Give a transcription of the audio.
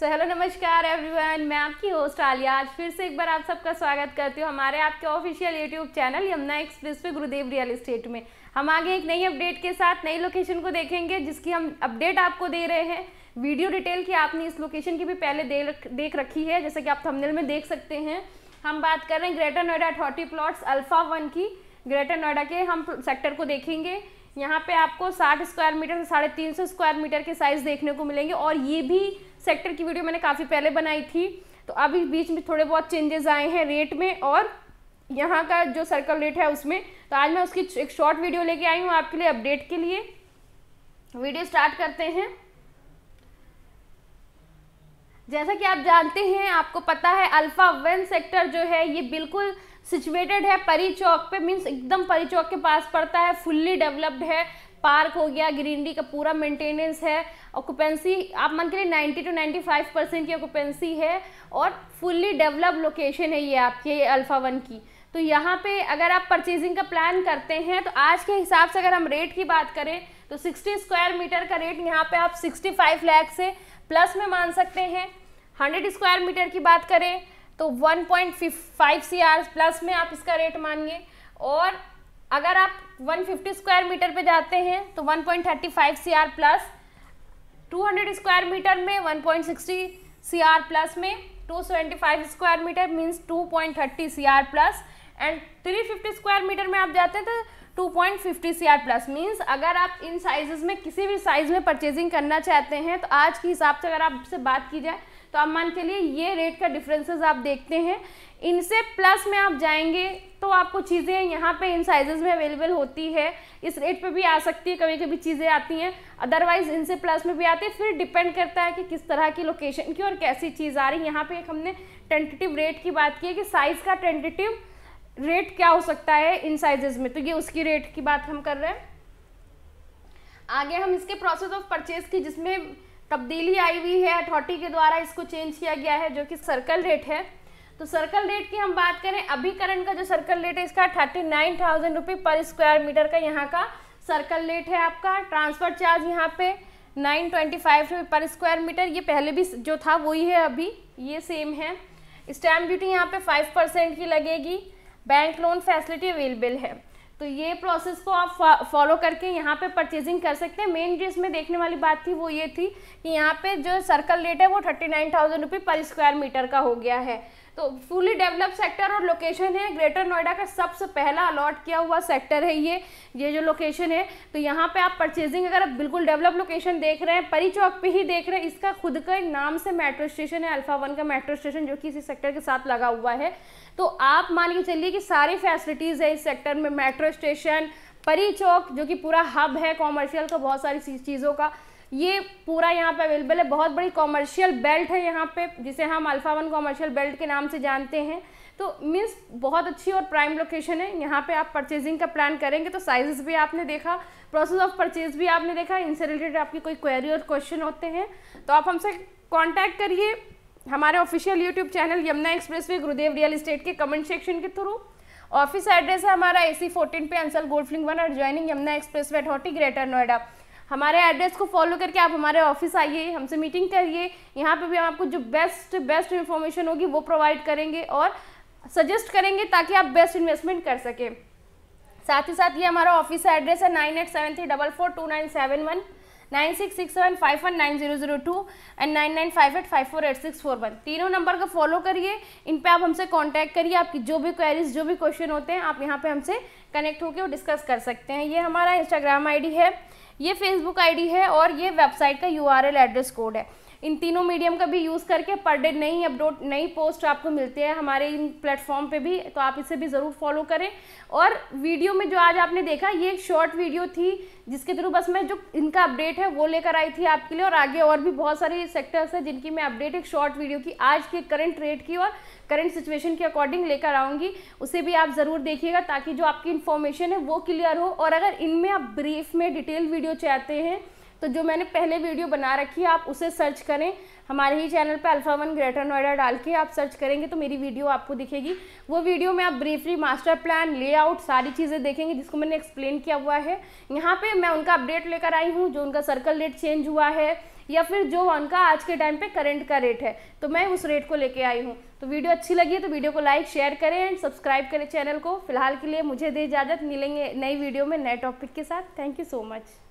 so hello नमस्कार everyone मैं आपकी होस्ट आलिया आज फिर से एक बार आप सबका स्वागत करती हूँ हमारे आपके official YouTube channel Yamuna express पे गुरुदेव रियल इस्टेट में हम आगे एक नई अपडेट के साथ नई लोकेशन को देखेंगे जिसकी हम अपडेट आपको दे रहे हैं वीडियो डिटेल की आपने इस लोकेशन की भी पहले दे रख, देख रखी है जैसे कि आप थमनेल में देख सकते हैं हम बात कर रहे हैं greater Noida authority plots alpha one की ग्रेटर नोएडा के हम सेक्टर को देखेंगे यहाँ पे आपको 60 स्क्वायर मीटर से साढ़े तीन स्क्वायर मीटर के साइज़ देखने को मिलेंगे और ये भी सेक्टर की वीडियो मैंने काफ़ी पहले बनाई थी तो अभी बीच में थोड़े बहुत चेंजेस आए हैं रेट में और यहाँ का जो सर्कल रेट है उसमें तो आज मैं उसकी एक शॉर्ट वीडियो लेके आई हूँ आपके लिए अपडेट के लिए वीडियो स्टार्ट करते हैं जैसा कि आप जानते हैं आपको पता है अल्फ़ा वन सेक्टर जो है ये बिल्कुल सिचुएटेड है परी चौक पे मीन्स एकदम परी चौक के पास पड़ता है फुल्ली डेवलप्ड है पार्क हो गया ग्रीनरी का पूरा मेंटेनेंस है ऑक्युपेंसी आप मान के लिए 90 टू 95 परसेंट की ऑक्युपेंसी है और फुल्ली डेवलप लोकेशन है ये आपके अल्फ़ा वन की तो यहाँ पे अगर आप परचेजिंग का प्लान करते हैं तो आज के हिसाब से अगर हम रेट की बात करें तो 60 स्क्वायर मीटर का रेट यहाँ पे आप 65 लाख से प्लस में मान सकते हैं 100 स्क्वायर मीटर की बात करें तो 1.5 पॉइंट प्लस में आप इसका रेट मानिए और अगर आप 150 स्क्वायर मीटर पे जाते हैं तो 1.35 point CR plus 200 square metre में 1.60 सीआर प्लस में 275 square metre means 2.30 CR plus and 350 square metre में आप जाते हैं तो 2.50 सीआर प्लस मीन्स अगर आप इन साइजेस में किसी भी साइज़ में परचेजिंग करना चाहते हैं तो आज के हिसाब से अगर आपसे बात की जाए तो आप मान के लिए ये रेट का डिफरेंसेस आप देखते हैं इनसे प्लस में आप जाएंगे तो आपको चीज़ें यहाँ पे इन साइजेस में अवेलेबल होती है इस रेट पे भी आ सकती है कभी कभी चीज़ें आती हैं अदरवाइज़ इनसे प्लस में भी आती है फिर डिपेंड करता है कि किस तरह की लोकेशन की और कैसी चीज़ आ रही है यहाँ पे एक हमने टेंटेटिव रेट की बात की है कि साइज़ का टेंटेटिव रेट क्या हो सकता है इन साइजेस में तो ये उसकी रेट की बात हम कर रहे हैं आगे हम इसके प्रोसेस ऑफ परचेज की जिसमें तब्दीली आई हुई है अथॉरिटी के द्वारा इसको चेंज किया गया है जो कि सर्कल रेट है तो सर्कल रेट की हम बात करें अभी करंट का जो सर्कल रेट है इसका थर्टी नाइन थाउजेंड रुपये पर स्क्वायर मीटर का यहाँ का सर्कल रेट है आपका ट्रांसफर चार्ज यहाँ पे नाइन ट्वेंटी फाइव पर स्क्वायर मीटर ये पहले भी जो था वही है अभी ये सेम है स्टैम्प ड्यूटी यहाँ पे फाइव परसेंट की लगेगी बैंक लोन फैसिलिटी अवेलेबल है तो ये प्रोसेस को आप फॉलो करके यहाँ पे परचेजिंग कर सकते हैं मेन जो इसमें देखने वाली बात थी वो ये थी कि यहाँ पे जो सर्कल रेट है वो थर्टी नाइन थाउजेंड रुपी पर स्क्वायर मीटर का हो गया है तो फुली डेवलप सेक्टर और लोकेशन है ग्रेटर नोएडा का सबसे पहला अलॉट किया हुआ सेक्टर है ये ये जो लोकेशन है तो यहाँ पे आप परचेजिंग अगर आप बिल्कुल डेवलप लोकेशन देख रहे हैं परी चौक पे ही देख रहे हैं इसका खुद का एक नाम से मेट्रो स्टेशन है अल्फा वन का मेट्रो स्टेशन जो कि इसी सेक्टर के साथ लगा हुआ है तो आप मान के चलिए कि सारी फैसिलिटीज़ है इस सेक्टर में मेट्रो स्टेशन परी चौक जो कि पूरा हब है कॉमर्शियल का बहुत सारी चीज़ों का ये पूरा यहाँ पे अवेलेबल है बहुत बड़ी कॉमर्शियल बेल्ट है यहाँ पे जिसे हम अल्फ़ा वन कॉमर्शियल बेल्ट के नाम से जानते हैं तो मीन्स बहुत अच्छी और प्राइम लोकेशन है यहाँ पे आप परचेजिंग का प्लान करेंगे तो साइजेस भी आपने देखा प्रोसेस ऑफ परचेज भी आपने देखा इनसे रिलेटेड आपकी कोई क्वेरी और क्वेश्चन होते हैं तो आप हमसे कॉन्टैक्ट करिए हमारे official YouTube channel Yamuna expressway Gurudev real estate के कमेंट सेक्शन के थ्रू ऑफिस एड्रेस है हमारा ए सी फोर्टीन पे अंसल गोल्ड वन और joining Yamuna expressway greater Noida हमारे एड्रेस को फॉलो करके आप हमारे ऑफिस आइए हमसे मीटिंग करिए यहाँ पे भी हम आपको जो बेस्ट बेस्ट इन्फॉर्मेशन होगी वो प्रोवाइड करेंगे और सजेस्ट करेंगे ताकि आप बेस्ट इन्वेस्टमेंट कर सकें साथ ही साथ ये हमारा ऑफिस एड्रेस है nine eight seven three double four two nine seven one nine six six seven five one nine zero zero two and nine nine five eight five four eight six four one तीनों number को follow करिए इन पर आप हमसे contact करिए आपकी जो भी क्वेरीज जो भी क्वेश्चन होते हैं आप यहाँ पर हमसे कनेक्ट होकर डिस्कस कर सकते हैं ये हमारा इंस्टाग्राम डी है ये फेसबुक आईडी है और ये वेबसाइट का यूआरएल एड्रेस कोड है इन तीनों मीडियम का भी यूज़ करके पर डे नई अपडोट नई पोस्ट आपको मिलती है हमारे इन प्लेटफॉर्म पे भी तो आप इसे भी ज़रूर फॉलो करें और वीडियो में जो आज आपने देखा ये एक शॉर्ट वीडियो थी जिसके थ्रू बस मैं जो इनका अपडेट है वो लेकर आई थी आपके लिए और आगे और भी बहुत सारे सेक्टर्स हैं जिनकी मैं अपडेट एक शॉर्ट वीडियो की आज के करंट रेट की और करंट सिचुएशन के अकॉर्डिंग लेकर आऊँगी उसे भी आप ज़रूर देखिएगा ताकि जो आपकी इन्फॉर्मेशन है वो क्लियर हो और अगर इनमें आप ब्रीफ में डिटेल वीडियो चाहते हैं तो जो मैंने पहले वीडियो बना रखी है आप उसे सर्च करें हमारे ही चैनल पे अल्फ़ा वन ग्रेटर नोएडा डाल के आप सर्च करेंगे तो मेरी वीडियो आपको दिखेगी वो वीडियो में आप ब्रीफली मास्टर प्लान लेआउट सारी चीज़ें देखेंगे जिसको मैंने एक्सप्लेन किया हुआ है यहाँ पे मैं उनका अपडेट लेकर आई हूँ जो उनका सर्कल रेट चेंज हुआ है या फिर जो उनका आज के टाइम पर करेंट का रेट है तो मैं उस रेट को लेकर आई हूँ तो वीडियो अच्छी लगी है तो वीडियो को लाइक शेयर करें एंड सब्सक्राइब करें चैनल को फिलहाल के लिए मुझे दे इजाज़त मिलेंगे नई वीडियो में नए टॉपिक के साथ थैंक यू सो मच